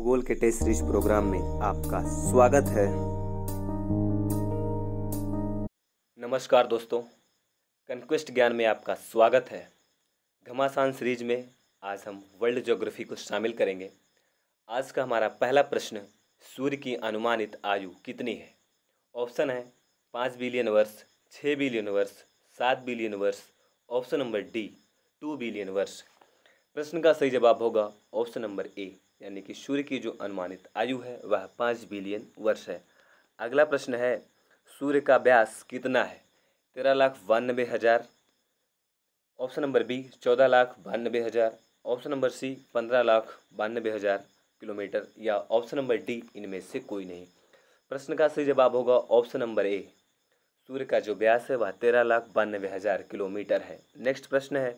भूगोल के test series program में आपका स्वागत है नमस्कार दोस्तों कंक्वेस्ट ज्ञान में आपका स्वागत है घमासान सीरीज में आज हम वर्ल्ड ज्योग्राफी को शामिल करेंगे आज का हमारा पहला प्रश्न सूर्य की अनुमानित आयु कितनी है ऑप्शन है पाँच बिलियन वर्ष छः बिलियन वर्ष सात बिलियन वर्ष option number D two billion वर्ष प्रश्न का सही जवाब होगा ऑप्शन नंबर ए यानी कि सूर्य की जो अनुमानित आयु है वह पाँच बिलियन वर्ष है अगला प्रश्न है सूर्य का व्यास कितना है तेरह लाख बानबे हज़ार ऑप्शन नंबर बी चौदह लाख बानबे हज़ार ऑप्शन नंबर सी पंद्रह लाख बानबे हज़ार किलोमीटर या ऑप्शन नंबर डी इनमें से कोई नहीं प्रश्न का सही जवाब होगा ऑप्शन नंबर ए सूर्य का जो व्यास है वह तेरह लाख बानबे हज़ार किलोमीटर है नेक्स्ट प्रश्न है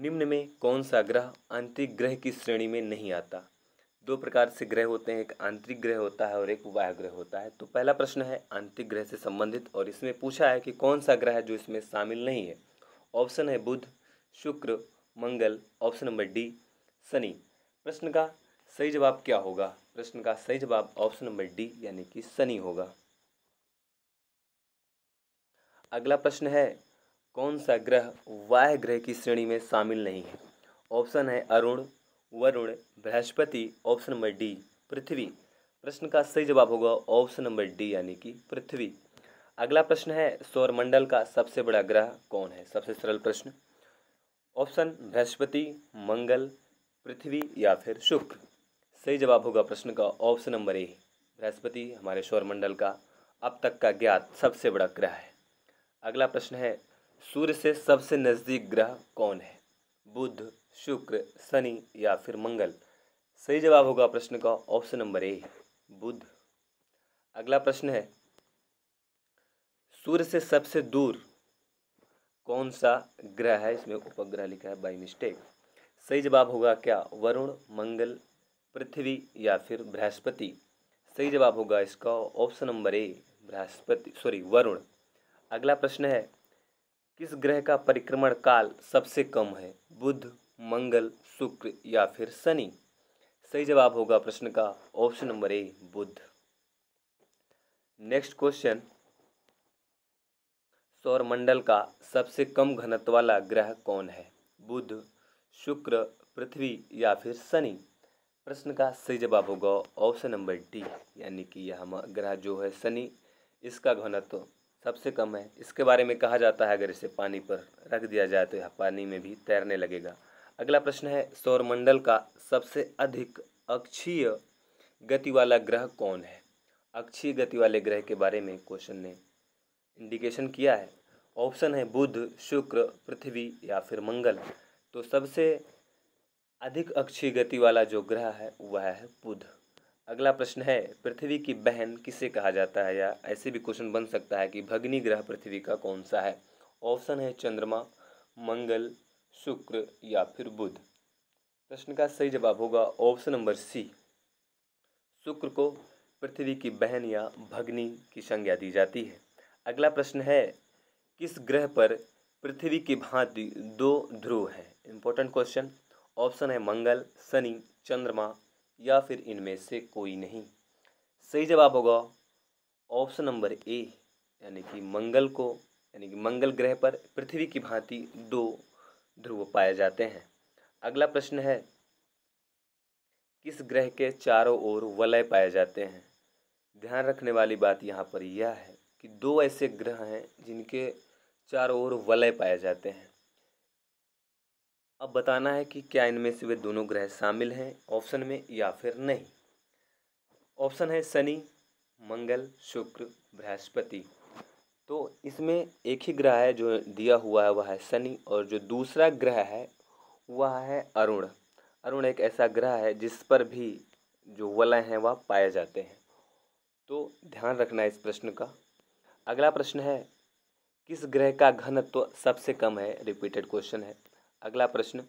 निम्न में कौन सा ग्रह आंतरिक ग्रह की श्रेणी में नहीं आता दो प्रकार से ग्रह होते हैं एक आंतरिक ग्रह होता है और एक बाह्य ग्रह होता है तो पहला प्रश्न है आंतरिक ग्रह से संबंधित और इसमें पूछा है कि कौन सा ग्रह है जो इसमें शामिल नहीं है ऑप्शन है Budh Shukra Mangal option number D Shani प्रश्न का सही जवाब क्या होगा प्रश्न का सही जवाब ऑप्शन नंबर डी यानी कि शनि होगा अगला प्रश्न है कौन सा ग्रह वाह ग्रह की श्रेणी में शामिल नहीं है ऑप्शन है Arun Varun Brihaspati option number D Prithvi प्रश्न का सही जवाब होगा ऑप्शन नंबर डी यानी कि पृथ्वी अगला प्रश्न है सौरमंडल का सबसे बड़ा ग्रह कौन है सबसे सरल प्रश्न ऑप्शन बृहस्पति मंगल पृथ्वी या फिर शुक्र सही जवाब होगा प्रश्न का ऑप्शन नंबर ए बृहस्पति हमारे सौरमंडल का अब तक का ज्ञात सबसे बड़ा ग्रह है अगला प्रश्न है सूर्य से सबसे नज़दीक ग्रह कौन है बुध शुक्र शनि या फिर मंगल सही जवाब होगा प्रश्न का ऑप्शन नंबर ए बुध अगला प्रश्न है सूर्य से सबसे दूर कौन सा ग्रह है इसमें उपग्रह लिखा है बाई मिस्टेक सही जवाब होगा क्या वरुण मंगल पृथ्वी या फिर बृहस्पति सही जवाब होगा इसका option number A Brihaspati sorry Varun अगला प्रश्न है किस ग्रह का परिक्रमण काल सबसे कम है बुध मंगल शुक्र या फिर शनि सही जवाब होगा प्रश्न का option number A Budh next question सौर मंडल का सबसे कम घनत्व वाला ग्रह कौन है बुध शुक्र पृथ्वी या फिर शनि प्रश्न का सही जवाब होगा ऑप्शन नंबर डी यानी कि यह ग्रह जो है शनि इसका घनत्व सबसे कम है इसके बारे में कहा जाता है अगर इसे पानी पर रख दिया जाए तो यह पानी में भी तैरने लगेगा अगला प्रश्न है सौरमंडल का सबसे अधिक अक्षीय गति वाला ग्रह कौन है अक्षीय गति वाले ग्रह के बारे में क्वेश्चन ने इंडिकेशन किया है ऑप्शन है बुध शुक्र पृथ्वी या फिर मंगल तो सबसे अधिक अक्षीय गति वाला जो ग्रह है वह है बुध अगला प्रश्न है पृथ्वी की बहन किसे कहा जाता है या ऐसे भी क्वेश्चन बन सकता है कि भग्नी ग्रह पृथ्वी का कौन सा है ऑप्शन है चंद्रमा मंगल शुक्र या फिर बुध प्रश्न का सही जवाब होगा ऑप्शन नंबर सी शुक्र को पृथ्वी की बहन या भग्नी की संज्ञा दी जाती है अगला प्रश्न है किस ग्रह पर पृथ्वी की भांति दो ध्रुव है इंपॉर्टेंट क्वेश्चन ऑप्शन है मंगल शनि चंद्रमा या फिर इनमें से कोई नहीं सही जवाब होगा ऑप्शन नंबर ए यानी कि मंगल को यानी कि मंगल ग्रह पर पृथ्वी की भांति दो ध्रुव पाए जाते हैं अगला प्रश्न है किस ग्रह के चारों ओर वलय पाए जाते हैं ध्यान रखने वाली बात यहाँ पर यह है कि दो ऐसे ग्रह हैं जिनके चारों ओर वलय पाए जाते हैं अब बताना है कि क्या इनमें से वे दोनों ग्रह शामिल हैं ऑप्शन में या फिर नहीं ऑप्शन है शनि मंगल शुक्र बृहस्पति तो इसमें एक ही ग्रह है जो दिया हुआ है वह है शनि और जो दूसरा ग्रह है वह है अरुण अरुण एक ऐसा ग्रह है जिस पर भी जो वलय हैं वह पाए जाते हैं तो ध्यान रखना इस प्रश्न का अगला प्रश्न है किस ग्रह का घनत्व तो सबसे कम है रिपीटेड क्वेश्चन है अगला प्रश्न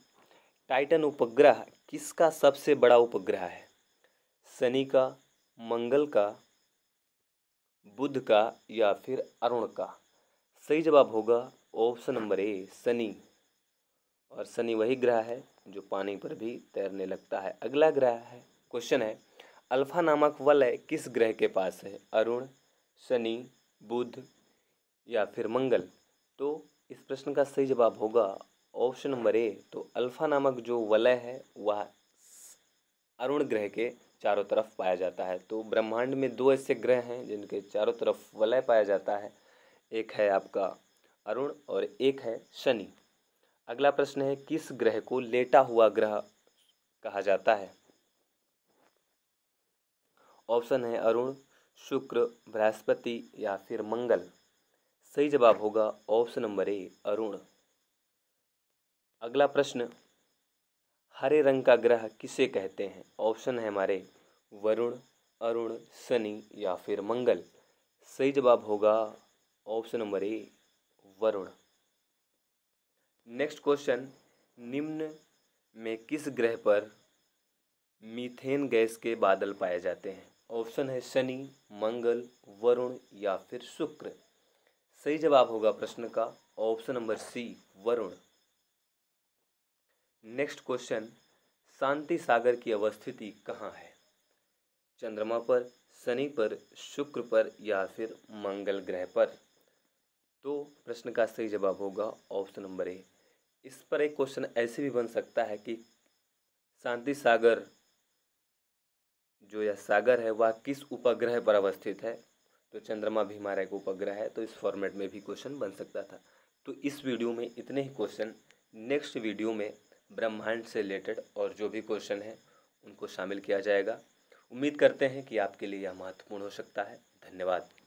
टाइटन उपग्रह किसका सबसे बड़ा उपग्रह है शनि का मंगल का बुध का या फिर अरुण का सही जवाब होगा ऑप्शन नंबर ए शनि और शनि वही ग्रह है जो पानी पर भी तैरने लगता है अगला ग्रह है क्वेश्चन है अल्फा नामक वलय किस ग्रह के पास है अरुण शनि बुध या फिर मंगल तो इस प्रश्न का सही जवाब होगा ऑप्शन नंबर ए तो अल्फा नामक जो वलय है वह अरुण ग्रह के चारों तरफ पाया जाता है तो ब्रह्मांड में दो ऐसे ग्रह हैं जिनके चारों तरफ वलय पाया जाता है एक है आपका अरुण और एक है शनि अगला प्रश्न है किस ग्रह को लेटा हुआ ग्रह कहा जाता है ऑप्शन है अरुण शुक्र बृहस्पति या फिर मंगल सही जवाब होगा ऑप्शन नंबर ए अरुण अगला प्रश्न हरे रंग का ग्रह किसे कहते हैं ऑप्शन है हमारे वरुण अरुण शनि या फिर मंगल सही जवाब होगा option number A Varun next question निम्न में किस ग्रह पर मीथेन गैस के बादल पाए जाते हैं ऑप्शन है शनि मंगल वरुण या फिर शुक्र सही जवाब होगा प्रश्न का option number C Varun next question शांति सागर की अवस्थिति कहाँ है चंद्रमा पर शनि पर शुक्र पर या फिर मंगल ग्रह पर तो प्रश्न का सही जवाब होगा ऑप्शन नंबर ए इस पर एक क्वेश्चन ऐसे भी बन सकता है कि शांति सागर जो यह सागर है वह किस उपग्रह पर अवस्थित है तो चंद्रमा भी हमारा एक उपग्रह है तो इस फॉर्मेट में भी क्वेश्चन बन सकता था तो इस वीडियो में इतने ही क्वेश्चन नेक्स्ट वीडियो में ब्रह्मांड से रिलेटेड और जो भी क्वेश्चन है उनको शामिल किया जाएगा उम्मीद करते हैं कि आपके लिए यह महत्वपूर्ण हो सकता है धन्यवाद